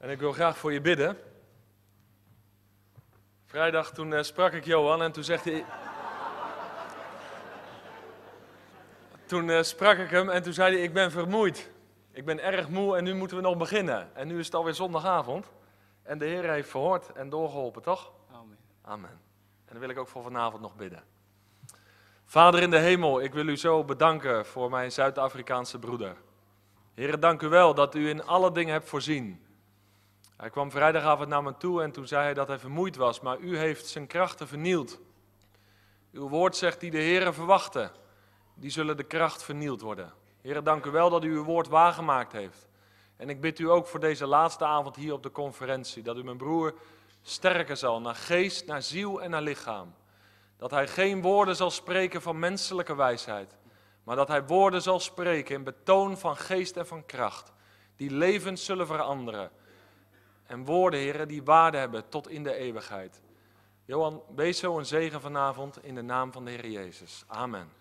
En ik wil graag voor je bidden. Vrijdag toen eh, sprak ik Johan en toen zegt hij. toen eh, sprak ik hem en toen zei hij: Ik ben vermoeid. Ik ben erg moe en nu moeten we nog beginnen. En nu is het alweer zondagavond. En de Heer heeft verhoord en doorgeholpen, toch? Amen. Amen. En dan wil ik ook voor vanavond nog bidden. Vader in de hemel, ik wil u zo bedanken voor mijn Zuid-Afrikaanse broeder. Heren, dank u wel dat u in alle dingen hebt voorzien. Hij kwam vrijdagavond naar me toe en toen zei hij dat hij vermoeid was, maar u heeft zijn krachten vernield. Uw woord zegt die de heren verwachten, die zullen de kracht vernield worden. Heren, dank u wel dat u uw woord waargemaakt heeft. En ik bid u ook voor deze laatste avond hier op de conferentie, dat u mijn broer sterker zal, naar geest, naar ziel en naar lichaam. Dat hij geen woorden zal spreken van menselijke wijsheid, maar dat hij woorden zal spreken in betoon van geest en van kracht, die levens zullen veranderen en woorden, heren, die waarde hebben tot in de eeuwigheid. Johan, wees zo een zegen vanavond in de naam van de Heer Jezus. Amen.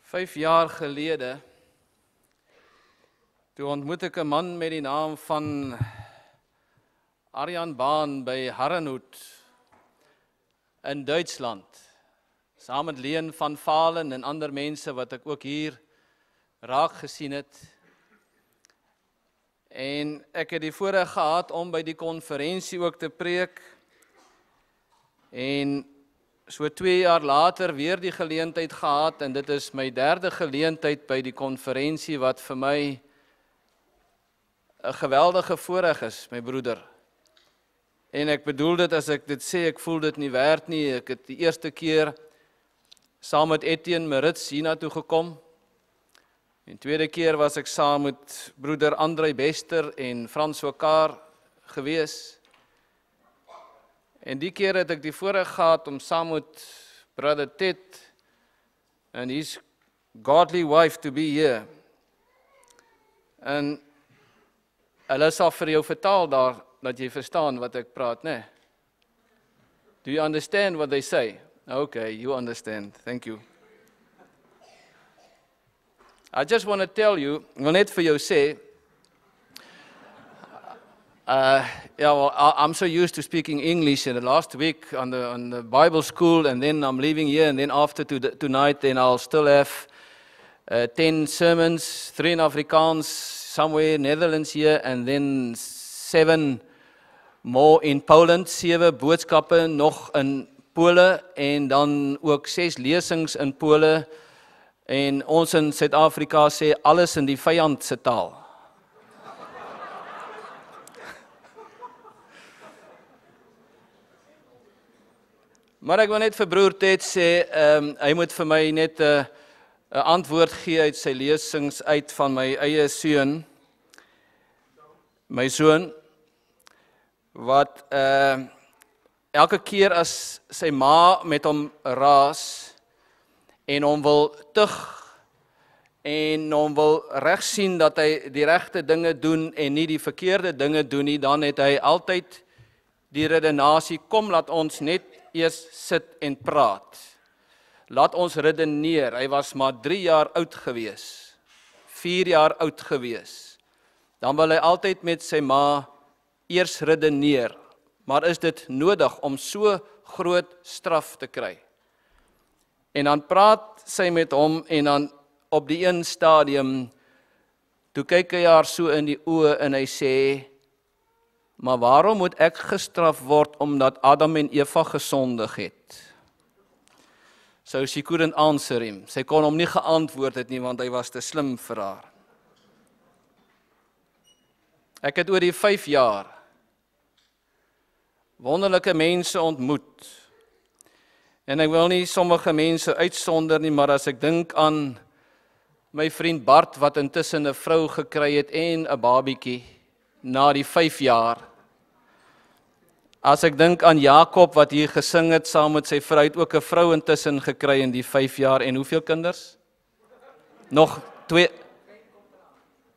Vijf jaar geleden, toen ontmoet ik een man met de naam van Arjan Baan bij Harrenhoed. in Duitsland saam met Leon van Valen en ander mense wat ek ook hier raak gesien het. En ek het die voorreg gehad om by die konferensie ook te preek. En so 2 jaar later weer die geleentheid gehad en dit is my derde geleentheid by die konferensie wat vir my 'n geweldige voorreg is, my broeder. En ek bedoel dit as ek dit sê, ek voel dit nie werd nie. Ek het die eerste keer saam met Etienne Merits hiernatoe gekom. En tweede keer was ek saam met broeder Andrei Bester en Frans Okaar gewees. En die keer het ek die voorreg gehad om saam met broeder Ted en his godly wife to be here. En hulle sal vir jou vertaal daar dat jy verstaan wat ek praat, né? Nee? Do you understand what they say? Okay, you understand. Thank you. I just want to tell you, wil net vir jou sê, uh, yeah, well, I'm so used to speaking English. in the last week on the, on the Bible school, and then I'm leaving here, and then after to the, tonight, then I'll still have uh, 10 sermons, three in Afrikaans, somewhere Netherlands here, and then seven more in Poland sewe boodskappe nog in Pole en dan ook ses lesings in Pole en ons in Suid-Afrika sê alles in die vyand se taal. maar ek wil net vir broer Ted sê ehm um, hy moet vir my net 'n uh, 'n antwoord gee uit sy lesings uit van my eie seun. My seun wat uh elke keer as sy ma met hom raas en hom wil tug en hom wil reg sien dat hy die regte dinge doen en nie die verkeerde dinge doen nie, dan het hy altyd die redenasie kom laat ons net eers sit en praat. Laat ons redeneer. Hy was maar 3 jaar oud gewees. 4 jaar oud gewees. Dan wil hy altyd met sy ma eers redeneer, maar is dit nodig om so groot straf te kry? En dan praat sy met hom en dan op die een stadium toe kyk hy haar so in die oë en hy sê: "Maar waarom moet ek gestraf word omdat Adam en Eva gesondig het?" So she couldn't answer him. Sy kon hom nie geantwoord het nie want hy was te slim vir haar. Ek het oor die 5 jaar wonderlike mense ontmoet. En ek wil nie sommige mense uitsonder nie, maar as ek dink aan my vriend Bart wat intussen 'n vrou gekry het en 'n babietjie na die 5 jaar. As ek dink aan Jakob wat hier gesing het saam met sy vrou, het ook 'n vrou intussen gekry in die 5 jaar en hoeveel kinders? Nog 2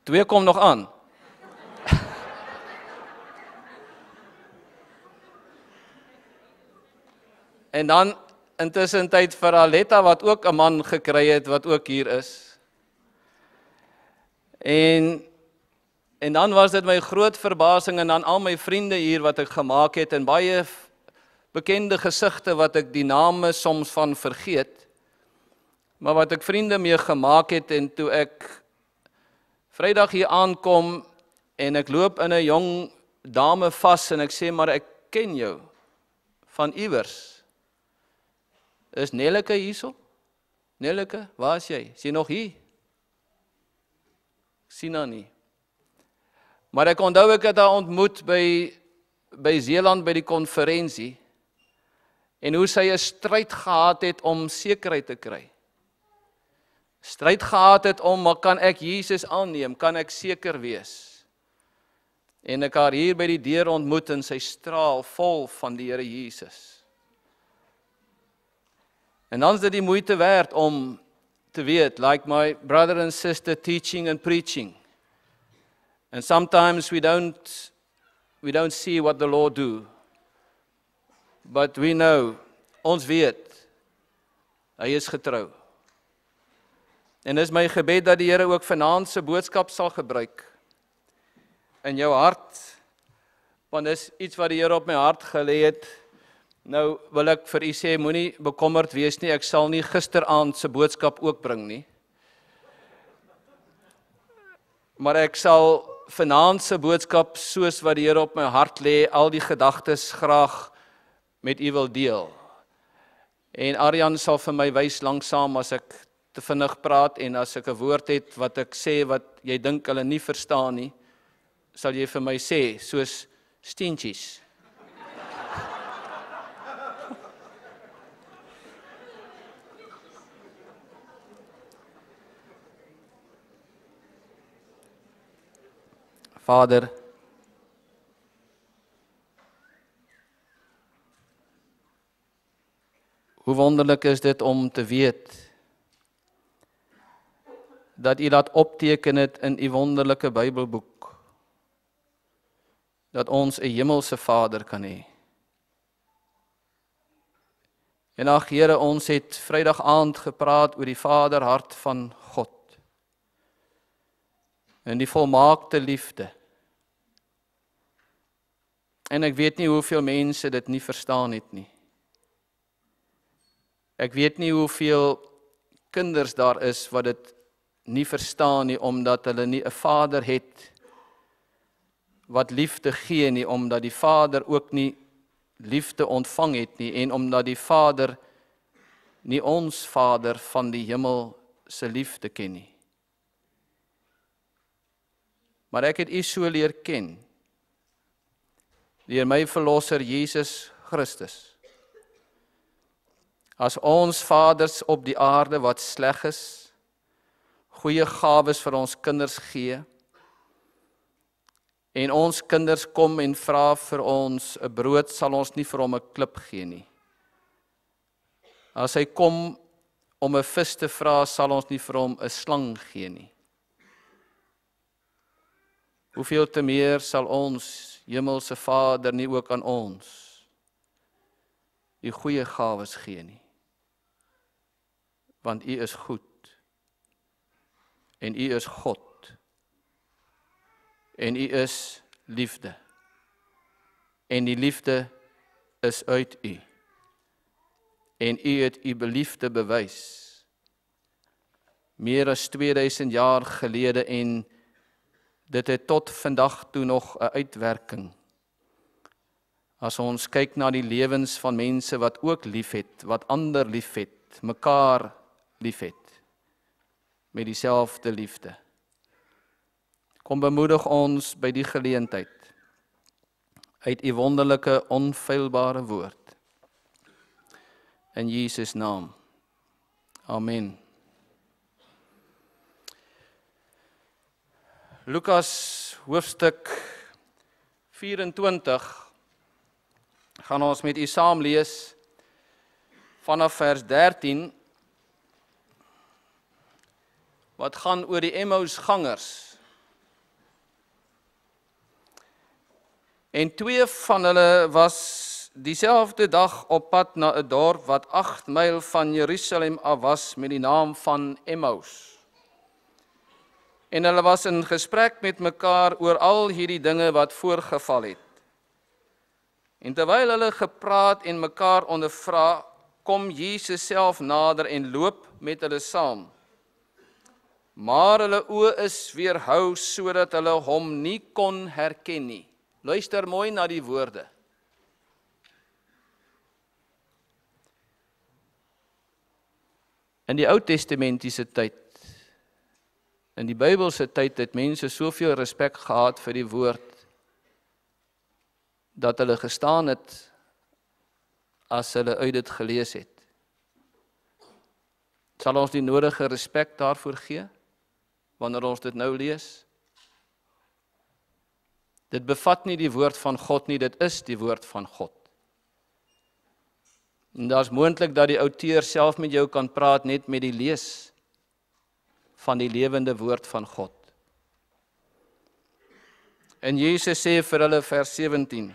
Twee kom nog aan. En dan intussen tyd vir Aletta wat ook 'n man gekry het wat ook hier is. En en dan was dit my groot verbasing en dan al my vriende hier wat ek gemaak het en baie bekende gesigte wat ek die name soms van vergeet. Maar wat ek vriende mee gemaak het en toe ek Vrydag hier aankom en ek loop in 'n jong dame vas en ek sê maar ek ken jou van iewers. Is Nelike hierso? Nelike, waar is jy? Is jy nog hier? Ek sien haar nie. Maar ek onthou ek het haar ontmoet by by Zeeland by die konferensie en hoe sy 'n stryd gehad het om sekerheid te kry. Stryd gehad het om, maar kan ek Jesus aanneem? Kan ek seker wees? En ek haar hier by die deur ontmoet en sy straal vol van die Here Jesus. En dan is dit die moeite werd om te weet like my brother and sister teaching and preaching. And sometimes we don't we don't see what the Lord do. But we know ons weet hy is getrou. En dis my gebed dat die Here ook vanaand se boodskap sal gebruik in jou hart want dis iets wat die Here op my hart gelê het. Nou wil ek vir u sê moenie bekommerd wees nie, ek sal nie gisteraand se boodskap ook bring nie. Maar ek sal vanaand se boodskap soos wat die Here op my hart lê, al die gedagtes graag met u wil deel. En Aryan sal vir my wys lanksaam as ek te vinnig praat en as ek 'n woord het wat ek sê wat jy dink hulle nie verstaan nie, sal jy vir my sê soos steentjies. Vader, hoe wonderlik is dit om te weet dat U dit opteken het in U wonderlike Bybelboek dat ons 'n hemelse Vader kan hê. En ag Here, ons het Vrydag aand gepraat oor die Vaderhart van God en die volmaakte liefde. En ek weet nie hoeveel mense dit nie verstaan het nie. Ek weet nie hoeveel kinders daar is wat dit nie verstaan nie omdat hulle nie 'n vader het wat liefde gee nie omdat die vader ook nie liefde ontvang het nie en omdat die vader nie ons vader van die hemel se liefde ken nie. Maar ek het u so leer ken deur my verlosser Jesus Christus. As ons vaders op die aarde wat sleg is, goeie gawes vir ons kinders gee en ons kinders kom en vra vir ons 'n brood, sal ons nie vir hom 'n klip gee nie. As hy kom om 'n vis te vra, sal ons nie vir hom 'n slang gee nie. Hoeveel te meer sal ons hemelse Vader nie ook aan ons u goeie gawes gee nie. Want u is goed. En u is God. En u is liefde. En die liefde is uit u. En u het u beliefde bewys meer as 2000 jaar gelede en dit het tot vandag toe nog 'n uitwerking. As ons kyk na die lewens van mense wat ook liefhet, wat ander liefhet, mekaar liefhet met dieselfde liefde. Kom bemoedig ons by die geleentheid uit u wonderlike onfeilbare woord. In Jesus naam. Amen. Lukas hoofstuk 24 gaan ons met u saam lees vanaf vers 13 wat gaan oor die Emmaus gangers. En twee van hulle was dieselfde dag op pad na 'n dorp wat 8 myl van Jerusalem af was met die naam van Emmaus en hulle was in gesprek met mekaar oor al hierdie dinge wat voorgeval het. En terwyl hulle gepraat en mekaar ondervra, kom Jesus self nader en loop met hulle saam. Maar hulle oë is weerhou sodat hulle hom nie kon herken nie. Luister mooi na die woorde. In die Ou Testamentiese tyd In die Bybelse tyd het mense soveel respek gehad vir die woord dat hulle gestaan het as hulle uit dit gelees het. Sal ons die nodige respek daarvoor gee wanneer ons dit nou lees? Dit bevat nie die woord van God nie, dit is die woord van God. En daar's moontlik dat die outeur self met jou kan praat net met die lees van die lewende woord van God. En Jesus sê vir hulle vers 17.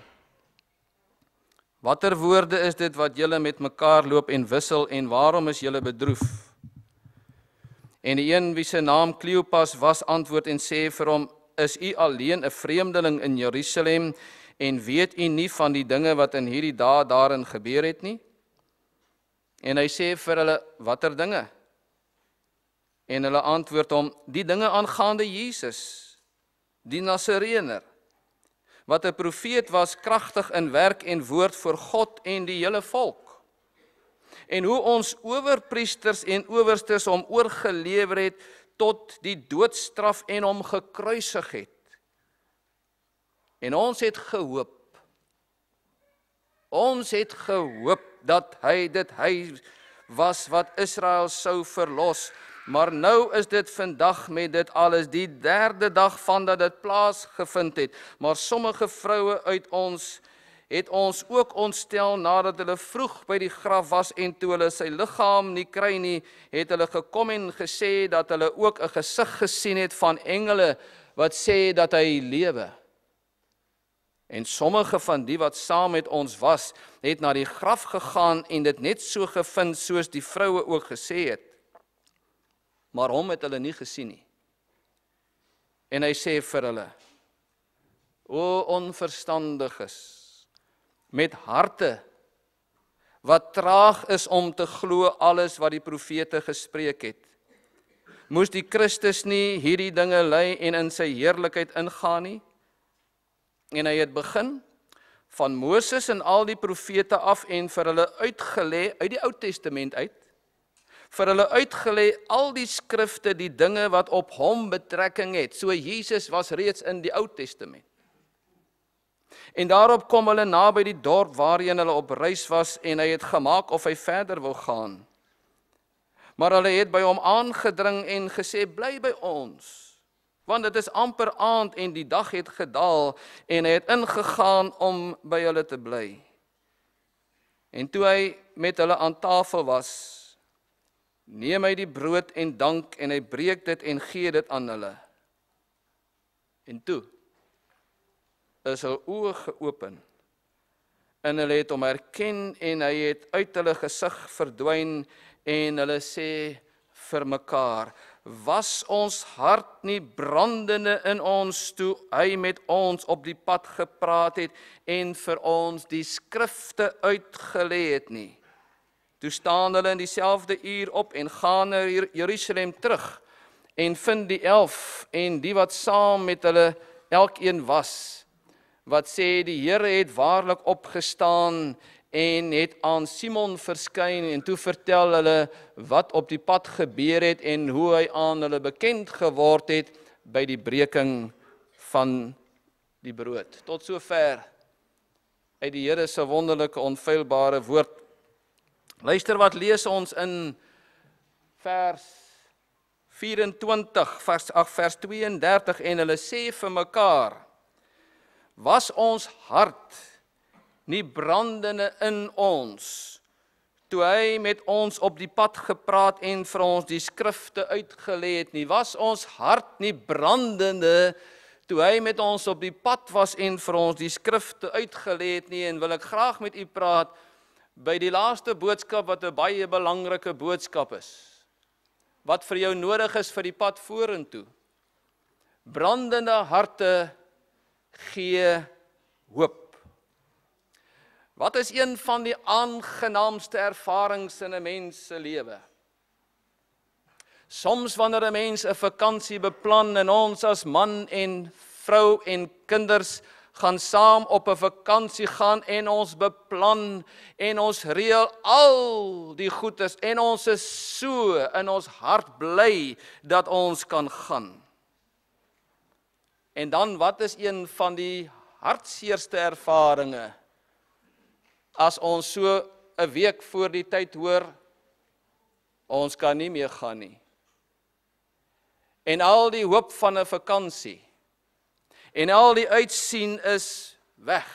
Watter woorde is dit wat julle met mekaar loop en wissel en waarom is julle bedroef? En die een wie se naam Kleopas was antwoord en sê vir hom: Is u alleen 'n vreemdeling in Jerusalem en weet u nie van die dinge wat in hierdie dae daarin gebeur het nie? En hy sê vir hulle: Watter dinge? En hulle antwoord hom: "Die dinge aangaande Jesus, die Nasareener, wat 'n profeet was, kragtig in werk en woord vir God en die hele volk. En hoe ons owerpriesters en owerstes hom oorgelewer het tot die doodstraf en hom gekruisig het. En ons het gehoop Ons het gehoop dat hy dit hy was wat Israel sou verlos Maar nou is dit vandag met dit alles die derde dag van dat dit plaasgevind het. Maar sommige vroue uit ons het ons ook ontstel nadat hulle vroeg by die graf was en toe hulle sy liggaam nie kry nie, het hulle gekom en gesê dat hulle ook 'n gesig gesien het van engele wat sê dat hy lewe. En sommige van die wat saam met ons was, het na die graf gegaan en dit net so gevind soos die vroue ook gesê het maar hom het hulle nie gesien nie. En hy sê vir hulle: O onverstandiges, met harte wat traag is om te glo alles wat die profete gespreek het. Moes die Christus nie hierdie dinge ly en in sy heerlikheid ingaan nie? En hy het begin van Moses en al die profete af en vir hulle uitgelê uit die Ou Testament uit vir hulle uitgelê al die skrifte, die dinge wat op hom betrekking het. So Jesus was reeds in die Ou Testament. En daarop kom hulle naby die dorp waarheen hulle op reis was en hy het gemaak of hy verder wil gaan. Maar hulle het by hom aangedring en gesê: "Bly by ons." Want dit is amper aand en die dag het gedaal en hy het ingegaan om by hulle te bly. En toe hy met hulle aan tafel was, Neem hy die brood en dank en hy breek dit en gee dit aan hulle. En toe is hulle oë geopen. En hulle het hom herken en hy het uit hulle gesig verdwyn en hulle sê vir mekaar: Was ons hart nie brandende in ons toe hy met ons op die pad gepraat het en vir ons die skrifte uitgelê het nie? Toe staan hulle in dieselfde uur op en gaan na Jerusalem terug en vind die 11 en die wat saam met hulle elkeen was wat sê die Here het waarlik opgestaan en het aan Simon verskyn en toe vertel hulle wat op die pad gebeur het en hoe hy aan hulle bekend geword het by die breking van die brood. Tot sover uit die Here se wonderlike onfeilbare woord Luister wat lees ons in vers 24 vers 8 vers 32 en hulle sê vir mekaar was ons hart nie brandende in ons toe hy met ons op die pad gepraat en vir ons die skrifte uitgelê het nie was ons hart nie brandende toe hy met ons op die pad was en vir ons die skrifte uitgelê het nie en wil ek graag met u praat by die laaste boodskap wat 'n baie belangrike boodskap is. Wat vir jou nodig is vir die pad vorentoe. Brandende harte gee hoop. Wat is een van die aangenaamste ervarings in 'n mens se lewe? Soms wanneer 'n mens 'n vakansie beplan en ons as man en vrou en kinders gaan saam op 'n vakansie gaan en ons beplan en ons reël al die goedes en ons is so in ons hart bly dat ons kan gaan. En dan wat is een van die hartseerste ervarings as ons so 'n week voor die tyd hoor ons kan nie meer gaan nie. En al die hoop van 'n vakansie en al die uitsien is weg.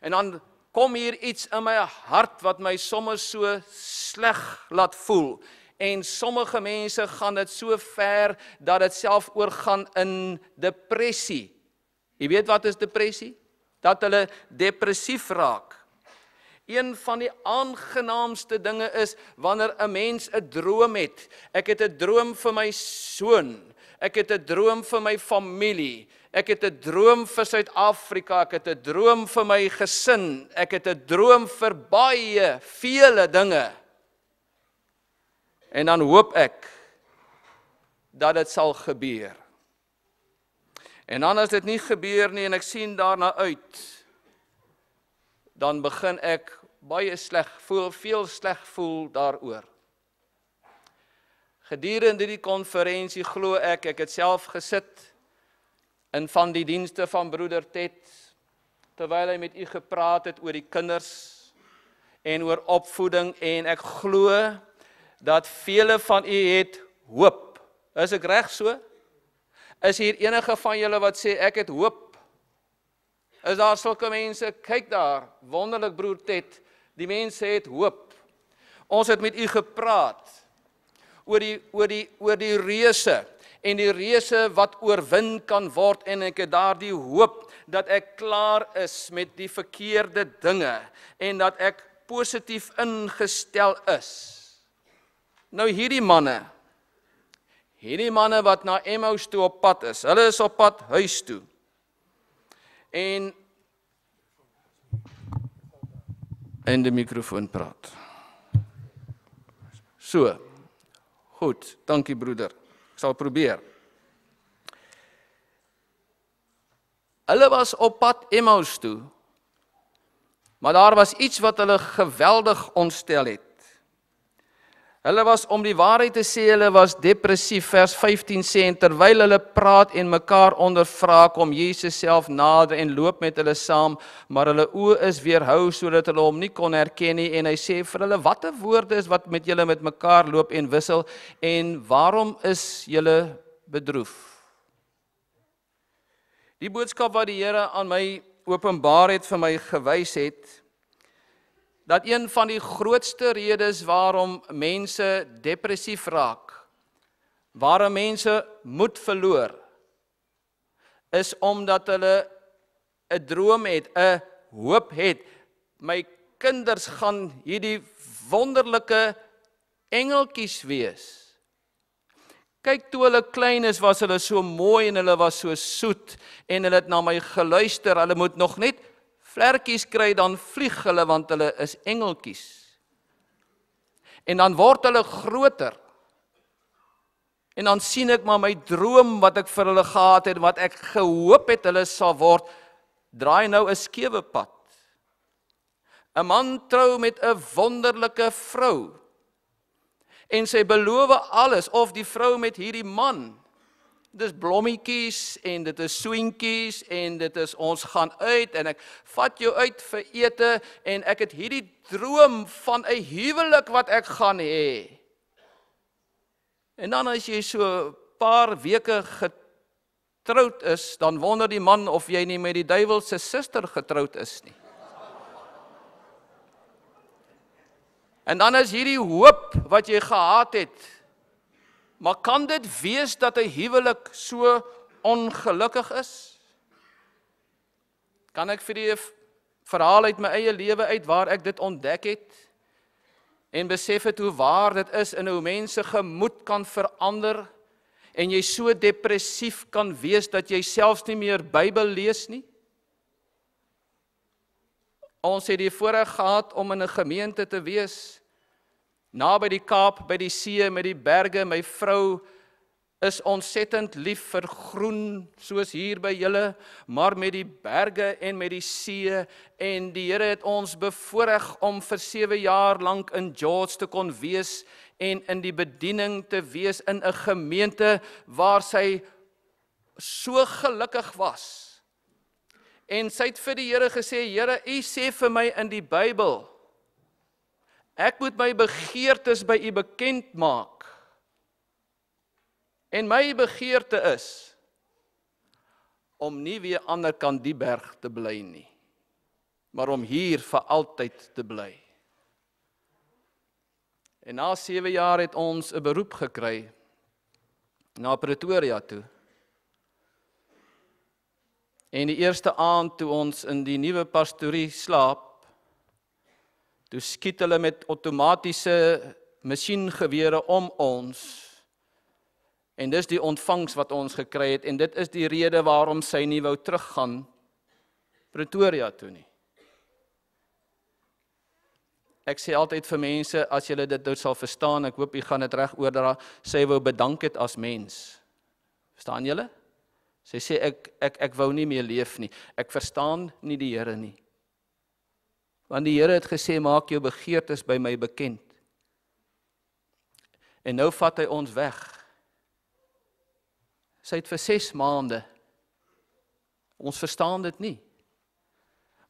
En dan kom hier iets in my hart wat my sommer so sleg laat voel. En sommige mense gaan dit so ver dat dit self oorgaan in depressie. Jy weet wat is depressie? Dat hulle depressief raak. Een van die aangenaamste dinge is wanneer 'n mens 'n droom het. Ek het 'n droom vir my seun. Ek het 'n droom vir my familie. Ek het 'n droom vir Suid-Afrika. Ek het 'n droom vir my gesin. Ek het 'n droom vir baie vele dinge. En dan hoop ek dat dit sal gebeur. En dan as dit nie gebeur nie en ek sien daarna uit, dan begin ek baie sleg voel, veel sleg voel daaroor. Gedurende die konferensie glo ek ek het self gesit in van die dienste van broeder Ted terwyl hy met u gepraat het oor die kinders en oor opvoeding en ek glo dat vele van u het hoop. Is ek reg so? Is hier enige van julle wat sê ek het hoop? Is daar sulke mense? Kyk daar, wonderlik broer Ted, die mense het hoop. Ons het met u gepraat oor die oor die oor die reuse en die reuse wat oorwin kan word en ek het daardie hoop dat ek klaar is met die verkeerde dinge en dat ek positief ingestel is. Nou hierdie manne hierdie manne wat na Emmaus toe op pad is. Hulle is op pad huis toe. En in die mikrofoon praat. So Goed, dankie broeder. Ek sal probeer. Hulle was op pad Emmaus toe. Maar daar was iets wat hulle geweldig ontstel het. Hulle was om die waarheid te sê, hulle was depressief vers 15 sê en terwyl hulle praat en mekaar ondervra kom Jesus self nader en loop met hulle saam, maar hulle oë is weerhou sodat hulle hom nie kon herken nie en hy sê vir hulle watte woorde is wat met julle met mekaar loop en wissel en waarom is julle bedroef? Die boodskap wat die Here aan my openbaar het vir my gewys het dat een van die grootste redes waarom mense depressief raak, waarom mense moed verloor, is omdat hulle 'n droom het, 'n hoop het. My kinders gaan hierdie wonderlike engeltjies wees. Kyk toe hulle klein is, was hulle so mooi en hulle was so soet en hulle het na my geluister. Hulle moet nog net Vlekkies kry dan vlieg hulle want hulle is engeltjies. En dan word hulle groter. En dan sien ek maar my droom wat ek vir hulle gehad het, wat ek gehoop het hulle sal word, draai nou 'n skewe pad. 'n Man trou met 'n wonderlike vrou. En sy beloof alles of die vrou met hierdie man dis blommetjies en dit is soentjies en dit is ons gaan uit en ek vat jou uit vir ete en ek het hierdie droom van 'n huwelik wat ek gaan hê. En dan as jy so 'n paar weke getroud is, dan wonder die man of jy nie met die duiwel se suster getroud is nie. En dan is hierdie hoop wat jy gehad het Maar kan dit wees dat 'n huwelik so ongelukkig is? Kan ek vir die verhaal uit my eie lewe uit waar ek dit ontdek het en besef het hoe waar dit is in hoe mense gemoed kan verander en jy so depressief kan wees dat jy selfs nie meer Bybel lees nie? Ons het die voorreg gehad om in 'n gemeente te wees naby die Kaap, by die see, met die berge. My vrou is ontsettend lief vir groen soos hier by julle, maar met die berge en met die see en die Here het ons bevoorreg om vir 7 jaar lank in George te kon wees en in die bediening te wees in 'n gemeente waar sy so gelukkig was. En sy het vir die Here gesê, Here, U sê vir my in die Bybel Ek moet my begeertes by U bekend maak. En my begeerte is om nie weer ander kan die berg te bly nie, maar om hier vir altyd te bly. En na 7 jaar het ons 'n beroep gekry na Pretoria toe. En die eerste aand toe ons in die nuwe pastorie slaap, Toe skiet hulle met outomatiese masjiengewere om ons. En dis die ontvangs wat ons gekry het en dit is die rede waarom sy nie wou teruggaan Pretoria toe nie. Ek sê altyd vir mense as julle dit nou sal verstaan, ek hoop u gaan dit reg oordra, sê wou bedank dit as mens. Verstaan julle? Sy sê ek ek ek wou nie meer leef nie. Ek verstaan nie die Here nie want die Here het gesê maak jou begeertes by my bekend. En nou vat hy ons weg. Sy het vir 6 maande ons verstaan dit nie.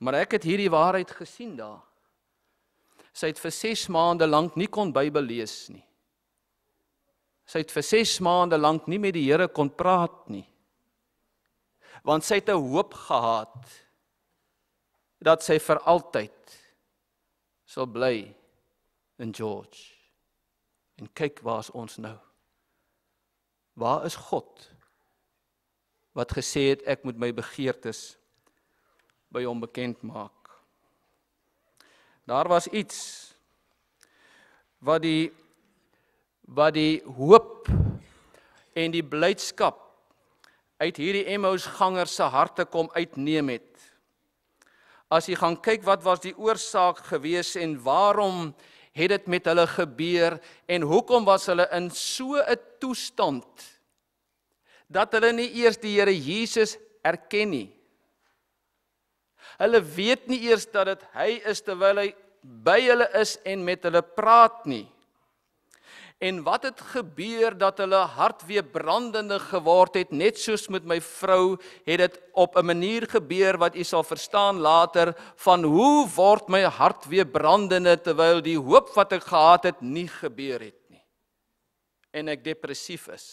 Maar ek het hierdie waarheid gesien daar. Sy het vir 6 maande lank nie kon Bybel lees nie. Sy het vir 6 maande lank nie met die Here kon praat nie. Want sy het 'n hoop gehad dat sy vir altyd sal bly in George. En kyk waar's ons nou. Waar is God wat gesê het ek moet my begeertes by hom bekend maak? Daar was iets wat die wat die hoop en die blydskap uit hierdie Emmaus gangers se harte kom uitneem het as jy gaan kyk wat was die oorsaak gewees en waarom het dit met hulle gebeur en hoekom was hulle in so 'n toestand dat hulle nie eers die Here Jesus erken nie. Hulle weet nie eers dat dit hy is terwyl hy by hulle is en met hulle praat nie. En wat het gebeur dat hulle hart weer brandende geword het net soos met my vrou het dit op 'n manier gebeur wat u sal verstaan later van hoe word my hart weer brandende terwyl die hoop wat ek gehad het nie gebeur het nie en ek depressief is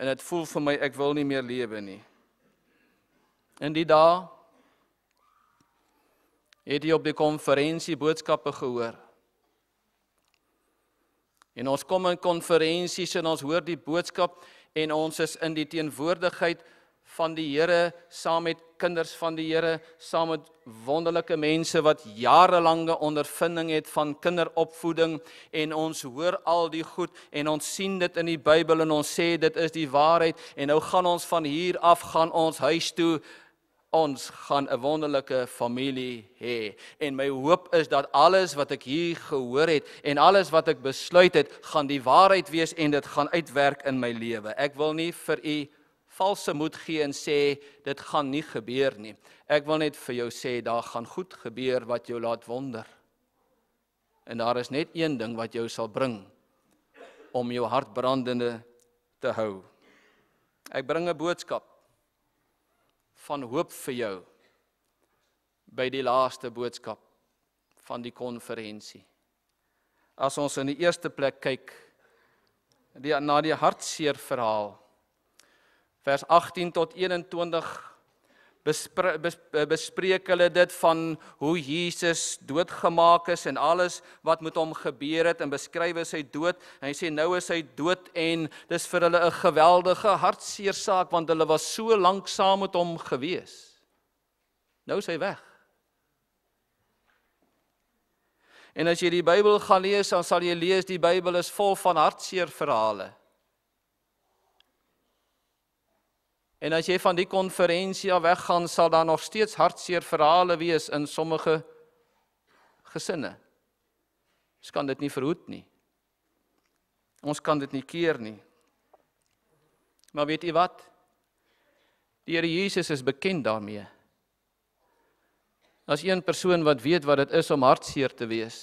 en dit voel vir my ek wil nie meer lewe nie in die dae het jy op die konferensie boodskappe gehoor En ons kom in konferensies en ons hoor die boodskap en ons is in die teenwoordigheid van die Here saam met kinders van die Here, saam met wonderlike mense wat jarelange ondervinding het van kinderopvoeding en ons hoor al die goed en ons sien dit in die Bybel en ons sê dit is die waarheid en nou gaan ons van hier af gaan ons huis toe ons gaan 'n wonderlike familie hê en my hoop is dat alles wat ek hier gehoor het en alles wat ek besluit het gaan die waarheid wees en dit gaan uitwerk in my lewe. Ek wil nie vir u valse moed gee en sê dit gaan nie gebeur nie. Ek wil net vir jou sê daar gaan goed gebeur wat jou laat wonder. En daar is net een ding wat jou sal bring om jou hart brandende te hou. Ek bring 'n boodskap van hoop vir jou by die laaste boodskap van die konferensie. As ons in die eerste plek kyk die, na die hartseer verhaal vers 18 tot 21 bespreek, eh, bespreek hulle dit van hoe Jesus doodgemaak is en alles wat met hom gebeur het en beskryf hy sy dood en hy sê nou is hy dood en dis vir hulle 'n geweldige hartseer saak want hulle was so lank saam met hom gewees. Nou is hy weg. En as jy die Bybel gaan lees, dan sal jy lees die Bybel is vol van hartseer verhale. En as jy van die konferensie af weggaan, sal daar nog steeds hartseer verhale wees in sommige gesinne. Ons kan dit nie verhoed nie. Ons kan dit nie keer nie. Maar weet u wat? Die Here Jesus is bekend daarmee. As een persoon wat weet wat dit is om hartseer te wees.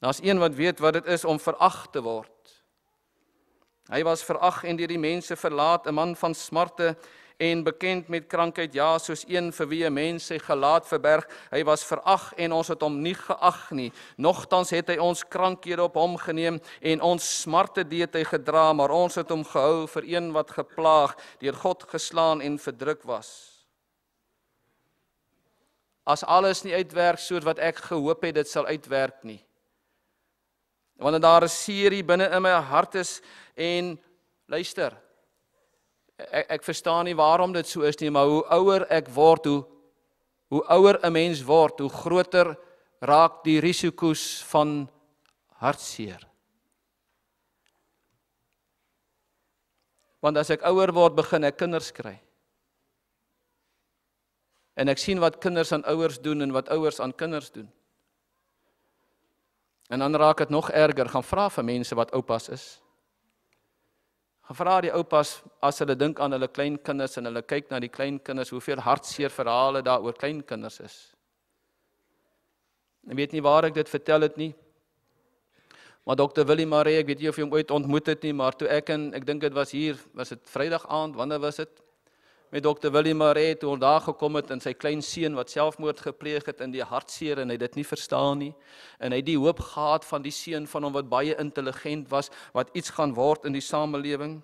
Daar's een wat weet wat dit is om verag te word. Hy was verag en deur die mense verlaat, 'n man van smarte en bekend met krankheid, ja, soos een vir wie mense gelaat verberg. Hy was verag en ons het hom nie geag nie. Nogtans het hy ons krankhede op hom geneem en ons smarte deed hy gedra, maar ons het hom gehou vir een wat geplaag, deur God geslaan en verdruk was. As alles nie uitwerk soos wat ek gehoop het dit sal uitwerk nie, wanneer daar 'n serie binne in my hart is en luister ek ek verstaan nie waarom dit so is nie maar hoe ouer ek word hoe hoe ouer 'n mens word hoe groter raak die risiko's van hartseer want as ek ouer word begin ek kinders kry en ek sien wat kinders aan ouers doen en wat ouers aan kinders doen En dan raak dit nog erger, gaan vra vir mense wat oupas is. Gaan vra die oupas as hulle dink aan hulle kleinkinders en hulle kyk na die kleinkinders, hoeveel hartseer verhale daar oor kleinkinders is. Ek weet nie waar ek dit vertel het nie. Maar dokter Willie Maree, ek weet nie of jy hom ooit ontmoet het nie, maar toe ek en ek dink dit was hier, was dit Vrydag aand, wanneer was dit? met dokter Willie Maree toe ons daar gekom het en sy klein seun wat selfmoord gepleeg het in die hartseer en hy dit nie verstaan nie en hy het die hoop gehad van die seun van hom wat baie intelligent was wat iets gaan word in die samelewing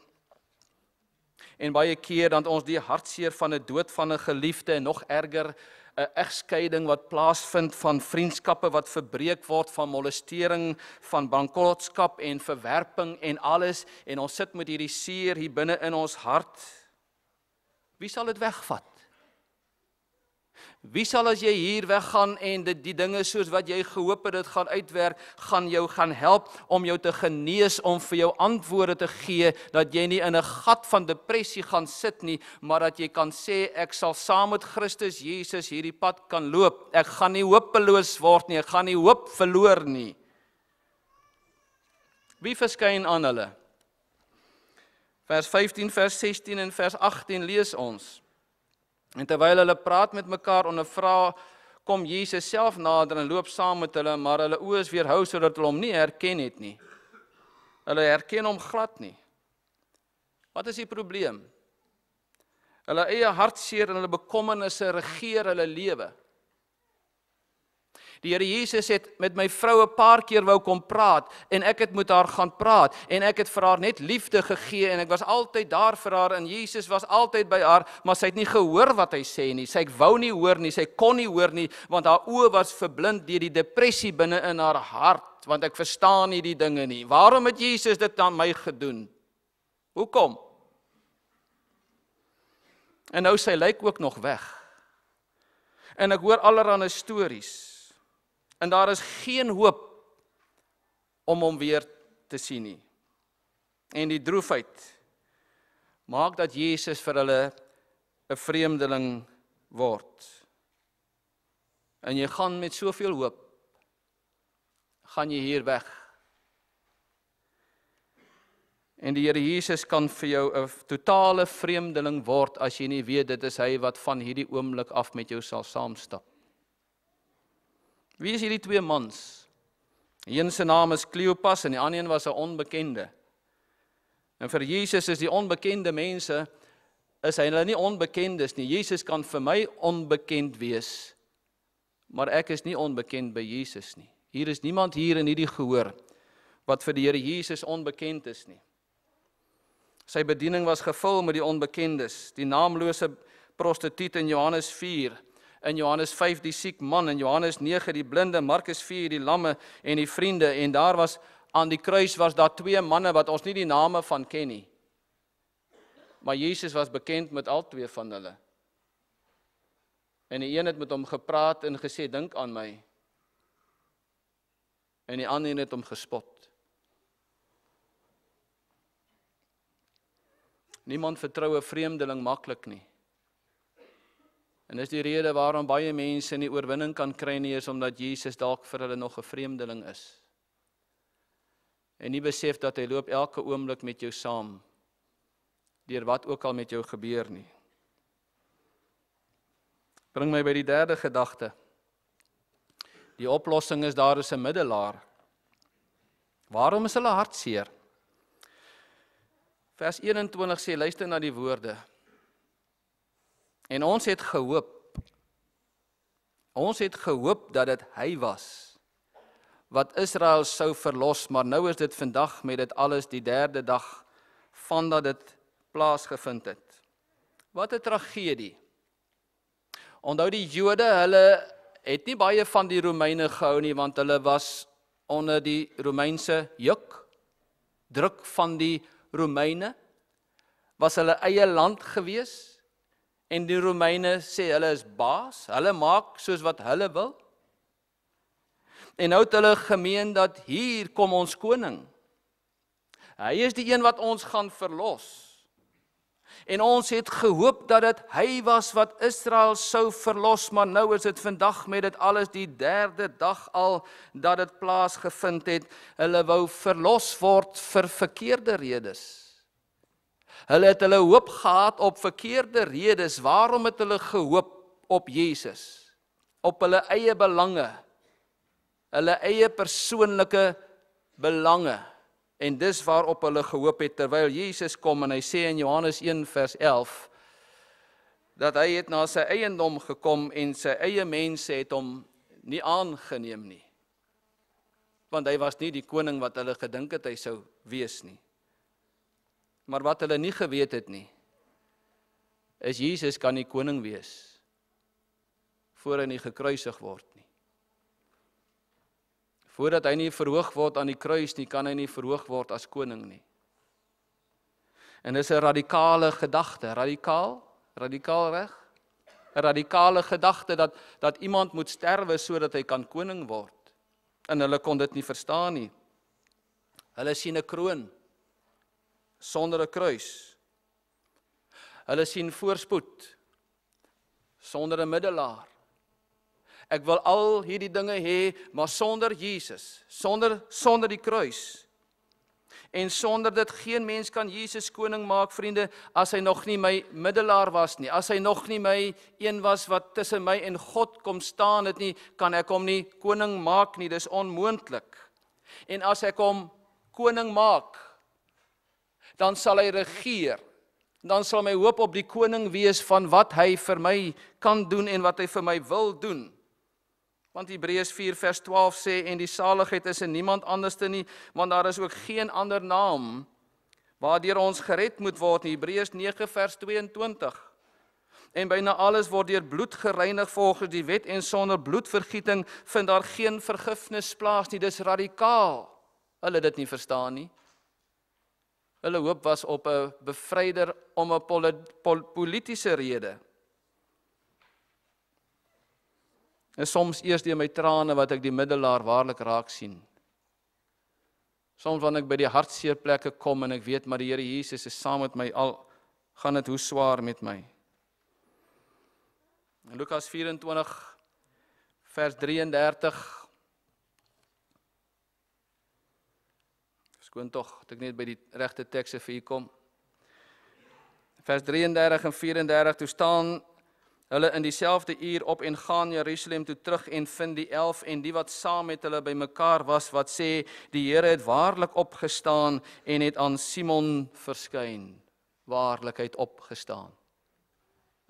en baie keer dan ons die hartseer van 'n dood van 'n geliefde en nog erger 'n egskeiding wat plaasvind van vriendskappe wat verbreek word van molestering, van bankrotskap en verwerping en alles en ons sit met hierdie seer hier binne in ons hart Wie sal dit wegvat? Wie sal as jy hier weggaan en dit die dinge soos wat jy gehoop het dit gaan uitwerk, gaan jou gaan help om jou te genees om vir jou antwoorde te gee dat jy nie in 'n gat van depressie gaan sit nie, maar dat jy kan sê ek sal saam met Christus Jesus hierdie pad kan loop. Ek gaan nie hopeloos word nie, ek gaan nie hoop verloor nie. Wie verskyn aan hulle? Vers 15, vers 16 en vers 18 lees ons. En terwyl hulle praat met mekaar en hulle vra, kom Jesus self nader en loop saam met hulle, maar hulle oë is weerhou sodat hulle hom nie herken het nie. Hulle herken hom glad nie. Wat is die probleem? Hulle eie hartseer en hulle bekommernisse regeer hulle lewe. Die Here Jesus het met my vrou 'n paar keer wou kom praat en ek het met haar gaan praat en ek het vir haar net liefde gegee en ek was altyd daar vir haar en Jesus was altyd by haar, maar sy het nie gehoor wat hy sê nie. Sy ek wou nie hoor nie, sy kon nie hoor nie want haar oë was verblind deur die depressie binne in haar hart want ek verstaan nie die dinge nie. Waarom het Jesus dit aan my gedoen? Hoekom? En nou sy lyk ook nog weg. En ek hoor allerlei stories en daar is geen hoop om hom weer te sien nie. En die droefheid maak dat Jesus vir hulle 'n vreemdeling word. En jy gaan met soveel hoop gaan jy hier weg. En die Here Jesus kan vir jou 'n totale vreemdeling word as jy nie weet dit is hy wat van hierdie oomblik af met jou sal saamstap. Wie is hierdie twee mans? Een se naam is Kleopas en die ander een was 'n onbekende. En nou, vir Jesus is die onbekende mense is hy hulle nie onbekendes nie. Jesus kan vir my onbekend wees, maar ek is nie onbekend by Jesus nie. Hier is niemand hier in hierdie gehoor wat vir die Here Jesus onbekend is nie. Sy bediening was gevul met die onbekendes, die naamlose prostituut in Johannes 4 in Johannes 5 die siek man en Johannes 9 die blinde, Markus 4 die lamme en die vriende en daar was aan die kruis was daar twee manne wat ons nie die name van ken nie. Maar Jesus was bekend met al twee van hulle. En die een het met hom gepraat en gesê dink aan my. En die ander het hom gespot. Niemand vertrou 'n vreemdeling maklik nie. En dis die rede waarom baie mense nie oorwinning kan kry nie is omdat Jesus dalk vir hulle nog 'n vreemdeling is. En nie besef dat hy loop elke oomblik met jou saam deur wat ook al met jou gebeur nie. Bring my by die derde gedagte. Die oplossing is daar is 'n middelaar. Waarom is hulle hartseer? Vers 21 sê luister na die woorde. En ons het gehoop. Ons het gehoop dat dit hy was wat Israel sou verlos, maar nou is dit vandag met dit alles die derde dag vandat dit plaasgevind het. Wat 'n tragedie. Onthou die Jode, hulle het nie baie van die Romeine gehou nie want hulle was onder die Romeinse juk druk van die Romeine was hulle eie land gewees En die Romeine sê hulle is baas. Hulle maak soos wat hulle wil. En nou het hulle gemeen dat hier kom ons koning. Hy is die een wat ons gaan verlos. En ons het gehoop dat dit hy was wat Israel sou verlos, maar nou is dit vandag met dit alles die derde dag al dat dit plaasgevind het. Hulle wou verlos word vir verkeerde redes. Hulle het hulle hoop gehad op verkeerde redes. Waarom het hulle gehoop op Jesus? Op hulle eie belange. Hulle eie persoonlike belange. En dis waarop hulle gehoop het terwyl Jesus kom en hy sê in Johannes 1 vers 11 dat hy het na sy eiendom gekom en sy eie mense het hom nie aangeneem nie. Want hy was nie die koning wat hulle gedink het hy sou wees nie. Maar wat hulle nie geweet het nie, is Jesus kan nie koning wees voor hy nie gekruisig word nie. Voordat hy nie verhoog word aan die kruis nie, kan hy nie verhoog word as koning nie. En dis 'n radikale gedagte, radikaal, radikaal reg. 'n Radikale gedagte dat dat iemand moet sterwe sodat hy kan koning word. En hulle kon dit nie verstaan nie. Hulle sien 'n kroon sonder 'n kruis. Hulle sien voorspoed sonder 'n middelaar. Ek wil al hierdie dinge hê, maar sonder Jesus, sonder sonder die kruis. En sonder dit geen mens kan Jesus koning maak, vriende, as hy nog nie my middelaar was nie, as hy nog nie my een was wat tussen my en God kom staan het nie, kan ek hom nie koning maak nie. Dis onmoontlik. En as ek hom koning maak, dan sal hy regeer. Dan sal my hoop op die koning wees van wat hy vir my kan doen en wat hy vir my wil doen. Want Hebreërs 4 vers 12 sê en die saligheid is in niemand anders te nie want daar is ook geen ander naam waardeur ons gered moet word nie. Hebreërs 9 vers 22. En byna alles word deur bloed gereinig volgens die wet en sonder bloedvergieting vind daar geen vergifnis plaas nie. Dis radikaal. Hulle dit nie verstaan nie. Hulle hoop was op 'n bevryder om 'n politieke rede. En soms eers deur my trane wat ek die middelaar waarlik raak sien. Soms wanneer ek by die hartseer plekke kom en ek weet maar die Here Jesus is saam met my al gaan dit hoe swaar met my. In Lukas 24 vers 33 Skoon tog, ek net by die regte tekste vir u kom. Vers 33 en 34 toe staan hulle in dieselfde uur op en gaan Jerusalem toe terug en vind die 11 en die wat saam met hulle bymekaar was wat sê die Here het waarlik opgestaan en het aan Simon verskyn. Waarlikheid opgestaan.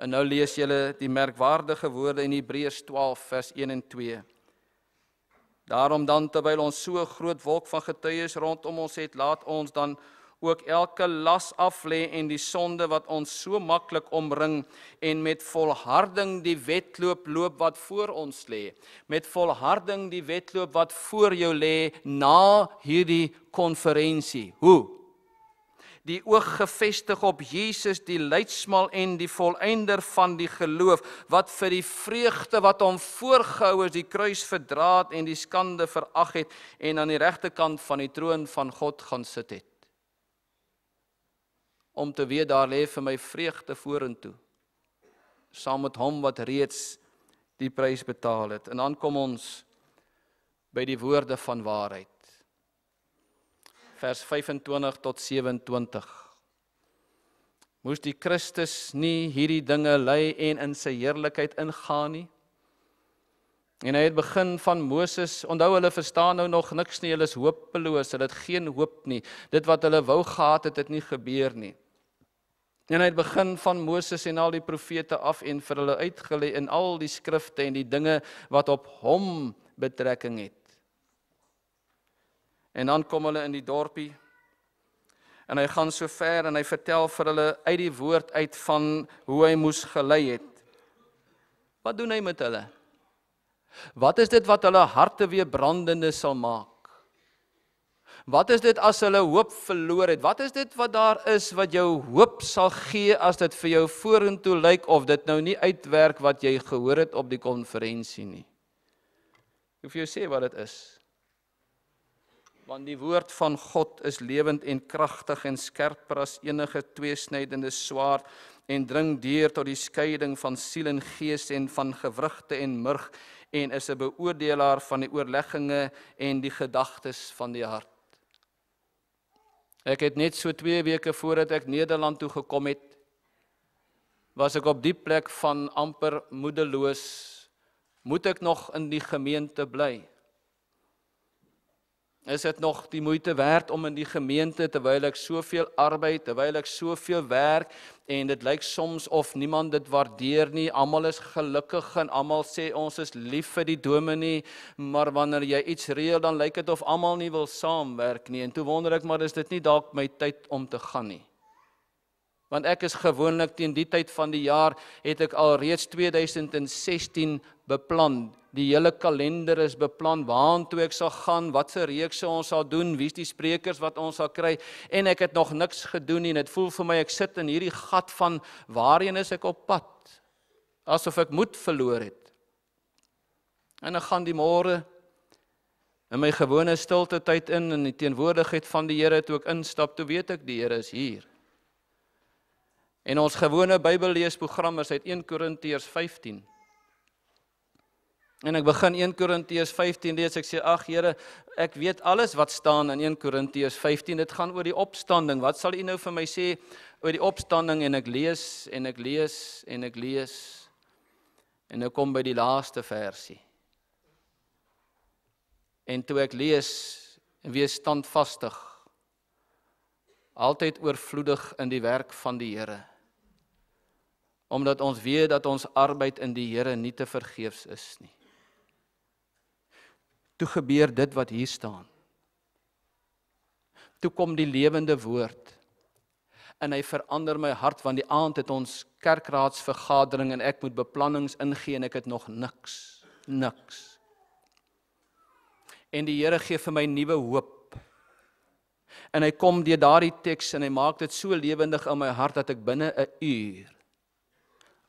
En nou lees julle die merkwaardige woorde in Hebreërs 12 vers 1 en 2. Daarom dan terwyl ons so 'n groot wolk van getuies rondom ons het, laat ons dan ook elke las af lê en die sonde wat ons so maklik omring en met volharding die wedloop loop wat voor ons lê. Met volharding die wedloop wat voor jou lê na hierdie konferensie. Hoe? die oog gefestig op Jesus, die leidsmaal en die volëinder van die geloof, wat vir die vreugde wat hom voorgehou is, die kruis verdra het en die skande verag het en aan die regterkant van die troon van God gaan sit het. Om te weet daar lê vir my vreugde vorentoe, saam met hom wat reeds die prys betaal het. En dan kom ons by die woorde van waarheid vers 25 tot 27. Moes die Christus nie hierdie dinge lei en in sy heerlikheid ingaan nie? En hy het begin van Moses. Onthou hulle verstaan nou nog niks nie. Hulle is hopeloos. Hulle het geen hoop nie. Dit wat hulle wou gehad het, het nie gebeur nie. En hy het begin van Moses en al die profete af en vir hulle uitgelê in al die skrifte en die dinge wat op hom betrekking het. En dan kom hulle in die dorpie. En hy gaan so ver en hy vertel vir hulle uit die woord uit van hoe hy moes gelei het. Wat doen hy met hulle? Wat is dit wat hulle harte weer brandende sal maak? Wat is dit as hulle hoop verloor het? Wat is dit wat daar is wat jou hoop sal gee as dit vir jou vorentoe lyk of dit nou nie uitwerk wat jy gehoor het op die konferensie nie? Ek hoef jou sê wat dit is want die woord van God is lewend en kragtig en skerper as enige tweesnydende swaard en dring deur tot die skeiding van siel en gees en van gewrigte en murg en is 'n beoordelaar van die oorlegginge en die gedagtes van die hart. Ek het net so 2 weke voorat ek Nederland toe gekom het was ek op die plek van amper moedeloos moet ek nog in die gemeente bly? is dit nog die moeite werd om in die gemeente terwyl ek soveel arbeid, terwyl ek soveel werk en dit lyk soms of niemand dit waardeer nie. Almal is gelukkig en almal sê ons is lief vir die dominee, maar wanneer jy iets reël dan lyk dit of almal nie wil saamwerk nie. En toe wonder ek maar is dit nie dalk my tyd om te gaan nie want ek is gewoonlik teen die tyd van die jaar het ek al reeds 2016 beplan. Die hele kalender is beplan waartoe ek sal gaan, wat se reekse ons sal doen, wie's die sprekers wat ons sal kry en ek het nog niks gedoen nie en dit voel vir my ek sit in hierdie gat van waarheen is ek op pad? Asof ek moed verloor het. En ek gaan die môre in my gewone stilte tyd in in die teenwoordigheid van die Here toe ek instap, toe weet ek die Here is hier. En ons gewone Bybelleesprogram is uit 1 Korintiërs 15. En ek begin 1 Korintiërs 15 lees. Ek sê ag Here, ek weet alles wat staan in 1 Korintiërs 15. Dit gaan oor die opstanding. Wat sal u nou vir my sê oor die opstanding? En ek lees en ek lees en ek lees. En nou kom by die laaste versie. En toe ek lees, wees standvastig. Altyd oorvloedig in die werk van die Here omdat ons weet dat ons arbeid in die Here nie te vergeefs is nie. Toe gebeur dit wat hier staan. Toe kom die lewende woord en hy verander my hart want die aand het ons kerkraadsvergadering en ek moet beplanning ingee en ek het nog niks niks en die Here gee vir my nuwe hoop en hy kom deur daardie teks en hy maak dit so lewendig in my hart dat ek binne 'n uur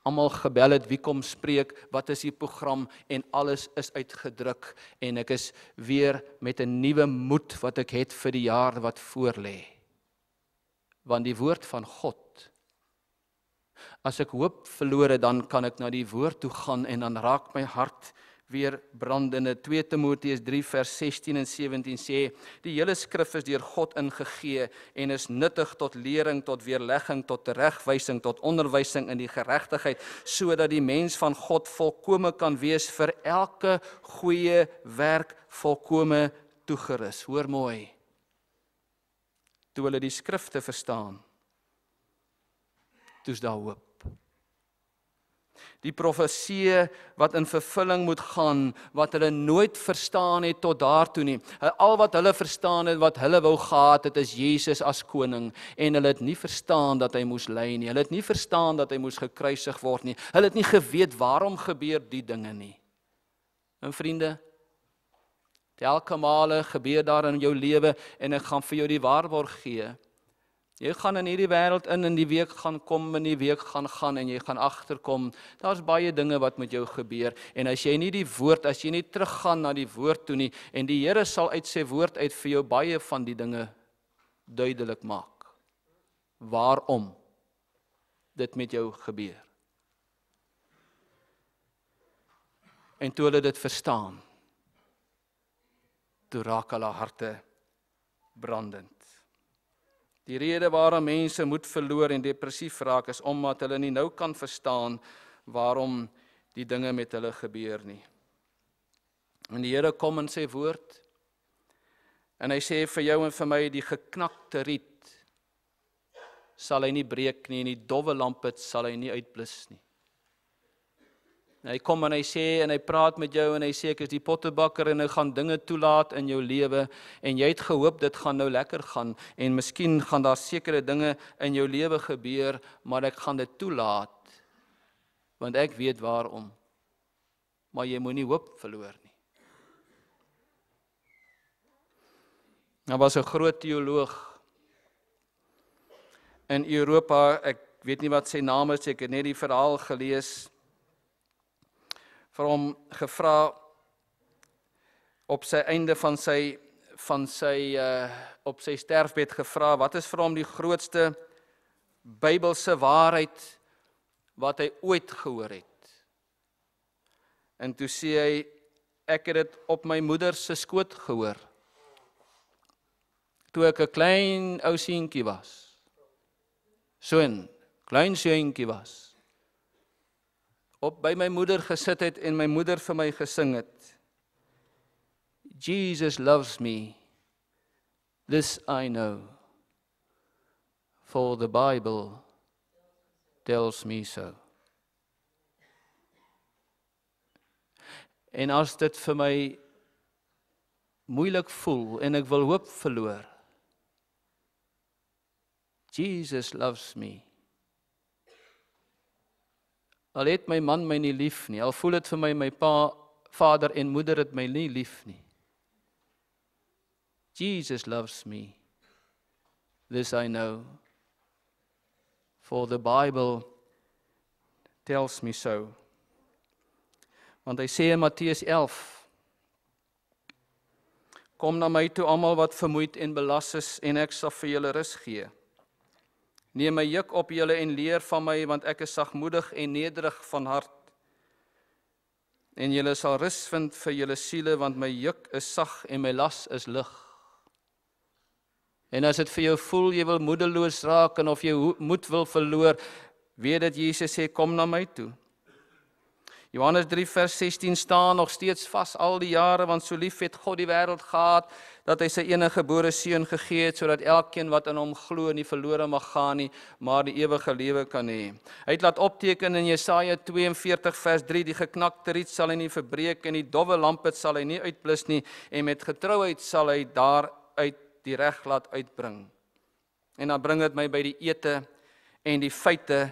almal gebel het wie kom spreek, wat is die program en alles is uitgedruk en ek is weer met 'n nuwe moed wat ek het vir die jaar wat voorlê. Want die woord van God as ek hoop verloor het, dan kan ek na die woord toe gaan en dan raak my hart weer brandende 2 Timoteus 3 vers 16 en 17 sê die hele skrif is deur God ingegee en is nuttig tot lering tot weerlegging tot regwysing tot onderwysing in die geregtigheid sodat die mens van God volkome kan wees vir elke goeie werk volkome toegerus hoor mooi toe hulle die skrifte verstaan toets daar hoop Die profeseë wat in vervulling moet gaan wat hulle nooit verstaan het tot daartoe nie. Al wat hulle verstaan het wat hulle wou gehad het is Jesus as koning en hulle het nie verstaan dat hy moes ly nie. Hulle het nie verstaan dat hy moes gekruisig word nie. Hulle het nie geweet waarom gebeur die dinge nie. En nou, vriende, elke maal gebeur daar in jou lewe en ek gaan vir jou die waarborg gee. Jy gaan in hierdie wêreld in in die week gaan kom in die week gaan gaan en jy gaan agterkom. Daar's baie dinge wat met jou gebeur en as jy nie die woord as jy nie teruggaan na die woord toe nie en die Here sal uit sy woord uit vir jou baie van die dinge duidelik maak. Waarom dit met jou gebeur. En toe hulle dit verstaan, toe raak hulle harte brandend. Die rede waarom mense moed verloor en depressief raak is omdat hulle nie nou kan verstaan waarom die dinge met hulle gebeur nie. En die Here kom in sy woord en hy sê vir jou en vir my die geknakte riet sal hy nie breek nie en die dowwe lampet sal hy nie uitblus nie. En hy kom en hy sê en hy praat met jou en hy sê ek is die pottebakker en ek gaan dinge toelaat in jou lewe en jy het gehoop dit gaan nou lekker gaan en miskien gaan daar sekere dinge in jou lewe gebeur maar ek gaan dit toelaat want ek weet waarom maar jy moenie hoop verloor nie. Daar was 'n groot teoloog in Europa, ek weet nie wat sy naam is, ek het net die verhaal gelees vir hom gevra op sy einde van sy van sy uh op sy sterfbed gevra wat is vir hom die grootste Bybelse waarheid wat hy ooit gehoor het. En toe sê hy ek het dit op my moeder se skoot gehoor. Toe ek 'n klein ou seentjie was. Soen, klein seentjie was op by my moeder gesit het en my moeder vir my gesing het. Jesus loves me. This I know. For the Bible tells me so. En as dit vir my moeilik voel en ek wil hoop verloor. Jesus loves me. Al het my man my nie lief nie, al voel dit vir my my pa, vader en moeder het my nie lief nie. Jesus loves me. This I know. For the Bible tells me so. Want hy sê in Matteus 11: Kom na my toe almal wat vermoeid en belas is en ek sal vir julle rus gee. Neem my juk op julle en leer van my want ek is sagmoedig en nederig van hart. En julle sal rus vind vir julle siele want my juk is sag en my las is lig. En as dit vir jou voel jy wil moedeloos raak en of jy moed wil verloor, weet dat Jesus sê kom na my toe Johannes 3 vers 16 staan nog steeds vas al die jare want so lief het God die wêreld gehad dat hy sy enige gebore seun gegee het sodat elkeen wat in hom glo nie verlore mag gaan nie maar die ewige lewe kan hê. Hy het laat opteken in Jesaja 42 vers 3 die geknakte riet sal hy nie verbreek en die dowwe lampet sal hy nie uitblus nie en met getrouheid sal hy daar uit die reg laat uitbring. En dan bring dit my by die ete en die feite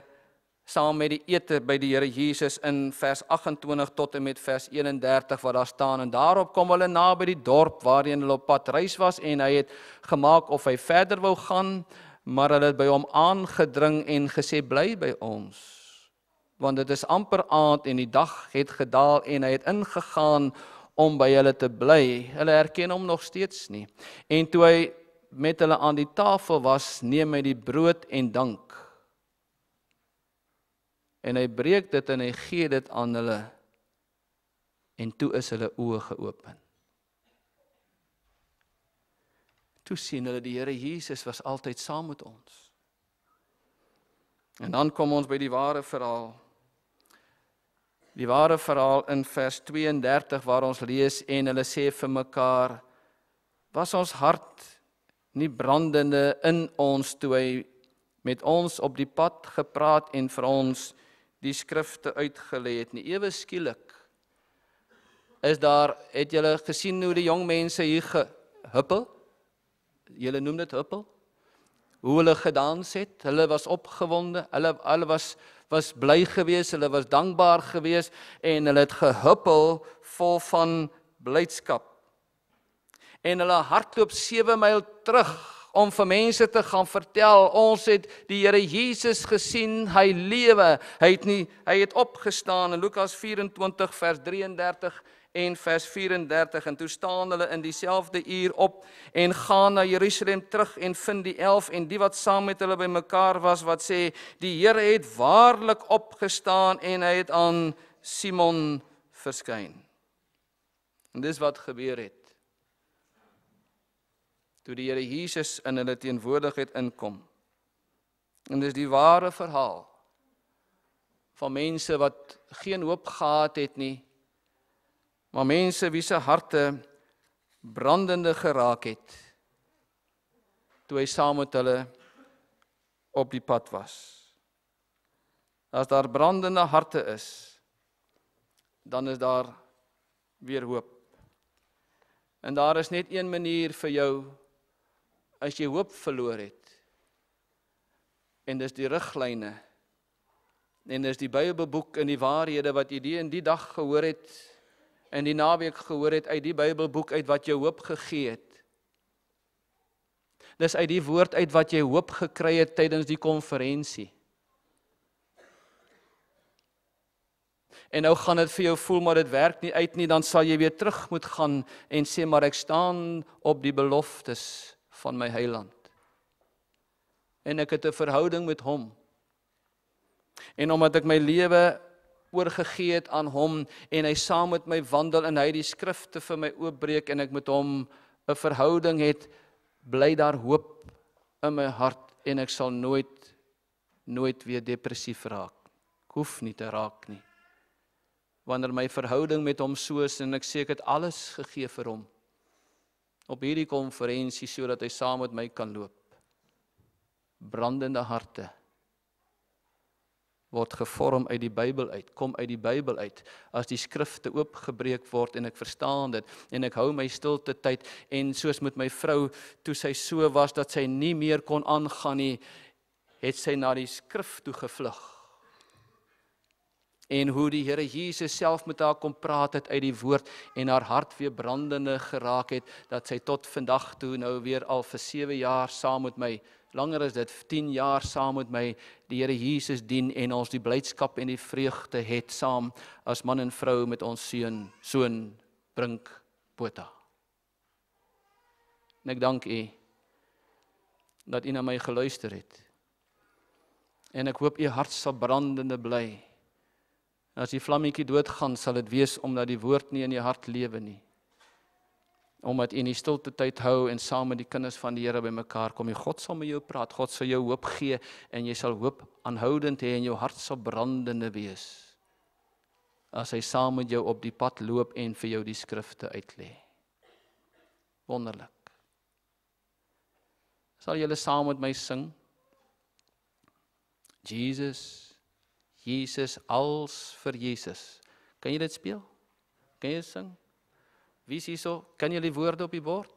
saam met die eter by die Here Jesus in vers 28 tot en met vers 31 wat daar staan en daarop kom hulle na by die dorp waarheen hulle op pad reis was en hy het gemaak of hy verder wou gaan maar hulle het by hom aangedring en gesê bly by ons want dit is amper aand en die dag het gedaal en hy het ingegaan om by hulle te bly hulle herken hom nog steeds nie en toe hy met hulle aan die tafel was neem hy die brood en dank en hy breek dit en hy gee dit aan hulle en toe is hulle oë geopen. Toe sien hulle die Here Jesus was altyd saam met ons. En dan kom ons by die ware verhaal. Die ware verhaal in vers 32 waar ons lees en hulle sê vir mekaar was ons hart nie brandende in ons toe hy met ons op die pad gepraat en vir ons die skrifte uitgelê het nie. Ewe skielik is daar het julle gesien hoe die jong mense hier gehuppel? Julle noem dit huppel. Hoe hulle gedans het, hulle was opgewonde, hulle al was was bly geweest, hulle was dankbaar geweest en hulle het gehuppel vol van blydskap. En hulle hardloop 7 myl terug om vir mense te gaan vertel ons het die Here Jesus gesien hy lewe hy het nie hy het opgestaan in Lukas 24 vers 33 en vers 34 en toe staan hulle in dieselfde uur op en gaan na Jerusalem terug en vind die 11 en die wat saam met hulle bymekaar was wat sê die Here het waarlik opgestaan en hy het aan Simon verskyn en dis wat gebeur het toe die Here Jesus in hulle teenwoordigheid inkom. En dis die ware verhaal van mense wat geen hoop gehad het nie, maar mense wie se harte brandende geraak het toe hy saam met hulle op die pad was. As daar brandende harte is, dan is daar weer hoop. En daar is net een manier vir jou as jy hoop verloor het. En dis die riglyne. En dis die Bybelboek in die waarhede wat jy die in die dag gehoor het en die naweek gehoor het uit die Bybelboek uit wat jou hoop gegee het. Dis uit die woord uit wat jy hoop gekry het tydens die konferensie. En nou gaan dit vir jou voel maar dit werk nie uit nie, dan sal jy weer terug moet gaan en sê maar ek staan op die beloftes van my heiland. En ek het 'n verhouding met hom. En omdat ek my lewe oorgegee het aan hom en hy saam met my wandel en hy die skrifte vir my oopbreek en ek met hom 'n verhouding het, bly daar hoop in my hart en ek sal nooit nooit weer depressief raak. Ek hoef nie te raak nie. Wanneer my verhouding met hom so is en ek sê ek het alles gegee vir hom, op hierdie konferensie sodat hy saam met my kan loop. Brandende harte word gevorm uit die Bybel uit, kom uit die Bybel uit. As die skrifte oopgebreek word en ek verstaan dit en ek hou my stilte tyd en soos met my vrou toe sy so was dat sy nie meer kon aangaan nie, het sy na die skrif toe gevlug en hoe die Here Jesus self met haar kom praat het uit die woord en haar hart weer brandende geraak het dat sy tot vandag toe nou weer al vir 7 jaar saam met my langer as dit 10 jaar saam met my die Here Jesus dien en ons die blydskap en die vreugde het saam as man en vrou met ons seun seun Brink Botha. En ek dank u dat u na my geluister het. En ek hoop u hart sal brandende bly. En as die vlammetjie doodgaan, sal dit wees omdat die woord nie in die hart lewe nie. Omdat jy nie stilte tyd hou en saam met die kinders van die Here bymekaar kom nie. God sal met jou praat. God sal jou hoop gee en jy sal hoop aanhoudend hê en jou hart sal brandende wees. As hy saam met jou op die pad loop en vir jou die skrifte uitlê. Wonderlik. Sal julle saam met my sing? Jesus Jesus als vir Jesus. Kan jy dit speel? Kan jy sing? Wie is hierso? Kan jy die woorde op die bord?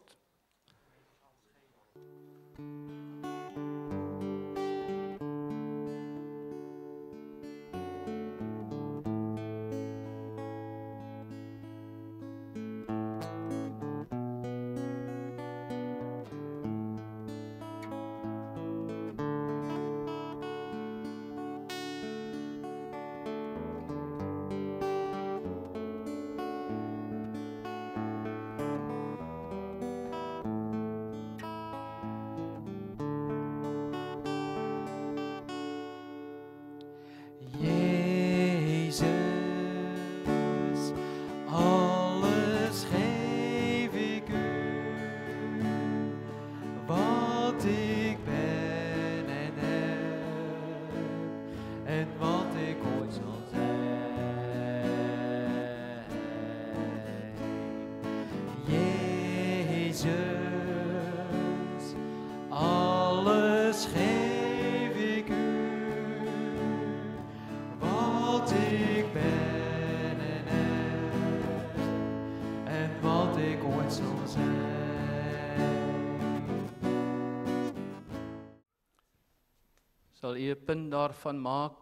sal u 'n punt daarvan maak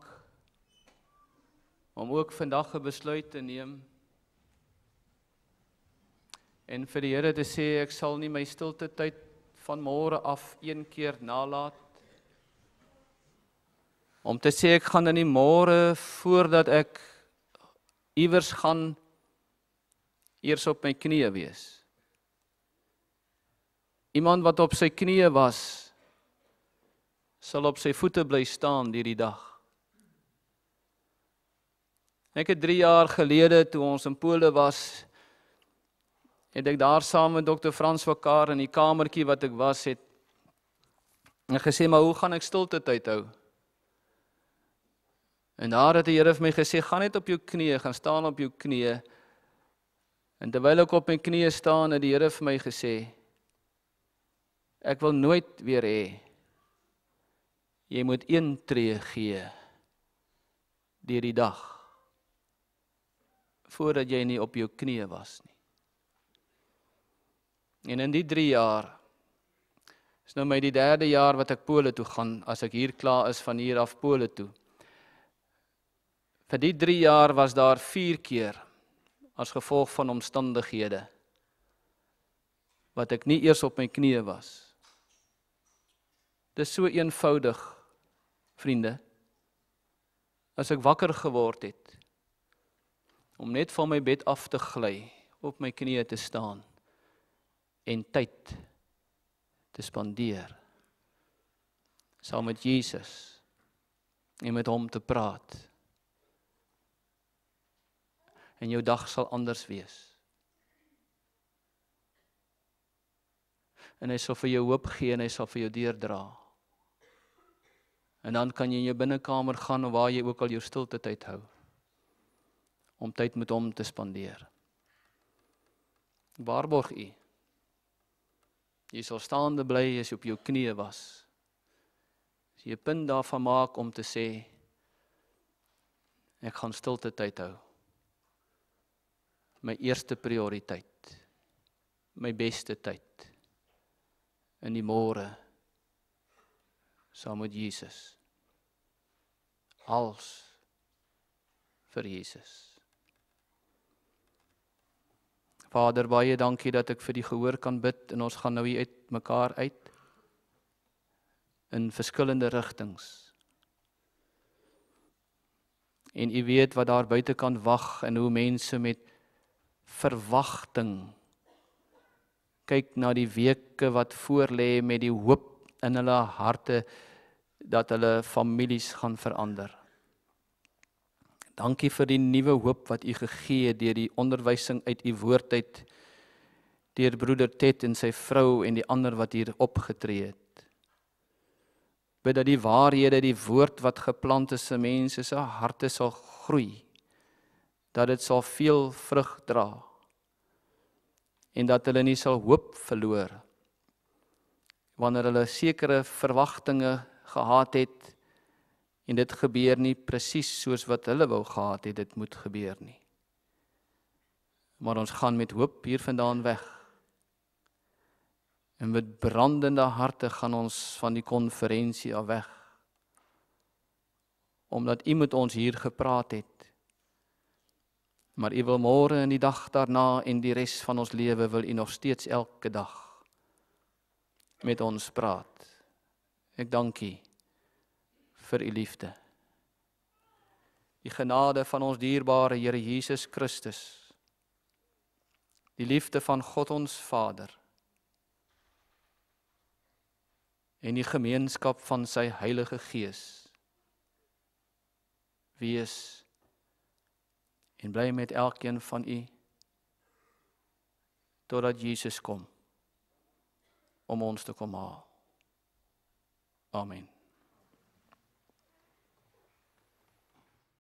om ook vandag 'n besluit te neem en vir die Here te sê ek sal nie my stilte tyd van môre af een keer nalat om te sê ek gaan dan nie môre voordat ek iewers gaan eers op my knieë wees iemand wat op sy knieë was sal op sy voete bly staan hierdie dag. Ek het 3 jaar gelede toe ons in Pole was, het ek daar saam met dokter Frans Wakaar in die kamertjie wat ek was het en gesê maar hoe gaan ek stilte tyd hou? En daar het die Here vir my gesê gaan net op jou knieë, gaan staan op jou knieë. En terwyl ek op my knieë staan, het die Here vir my gesê ek wil nooit weer hê Jy moet een tree gee deur die dag voordat jy nie op jou knieë was nie. En in die 3 jaar is nou my die 3de jaar wat ek Pole toe gaan as ek hier klaar is van hier af Pole toe. Vir die 3 jaar was daar 4 keer as gevolg van omstandighede wat ek nie eers op my knieë was. Dis so eenvoudig vriende, as ek wakker geword het om net van my bed af te gly, op my knieë te staan en tyd te spandeer saam met Jesus en met hom te praat. En jou dag sal anders wees. En hy sal vir jou hoop gee en hy sal vir jou deurdra. En dan kan jy in jou binnekamer gaan of waar jy ook al jou stilte tyd hou om tyd met hom te spandeer. Waarborg u. Jy sal staande bly as jy op jou knieë was. As jy 'n punt daarvan maak om te sê ek gaan stilte tyd hou. My eerste prioriteit. My beste tyd. In die môre saam met Jesus. Als vir Jesus. Vader, baie dankie dat ek vir die gehoor kan bid en ons gaan nou hier uit mekaar uit in verskillende rigtings. En u weet wat daar buite kan wag en hoe mense met verwagting kyk na die weke wat voorlê met die hoop in hulle harte dat hulle families gaan verander. Dankie vir die nuwe hoop wat u gegee het deur die onderwysing uit u woord uit deur broeder Ted en sy vrou en die ander wat hier opgetree het. Bid dat die waarhede, die woord wat geplant is in mense se harte sal groei. Dat dit sal veel vrug dra. En dat hulle nie sal hoop verloor wanneer hulle sekere verwagtinge gehad het en dit gebeur nie presies soos wat hulle wou gehad het dit moet gebeur nie. Maar ons gaan met hoop hier vandaan weg. En met brandende harte gaan ons van die konferensie af weg. Omdat u met ons hier gepraat het. Maar u wil môre en die dag daarna en die res van ons lewe wil u nog steeds elke dag met ons praat. Ek dank U vir U liefde. Die genade van ons dierbare Here Jesus Christus. Die liefde van God ons Vader. En die gemeenskap van sy Heilige Gees. Wees en bly met elkeen van u totdat Jesus kom om ons te kom haal. Amen.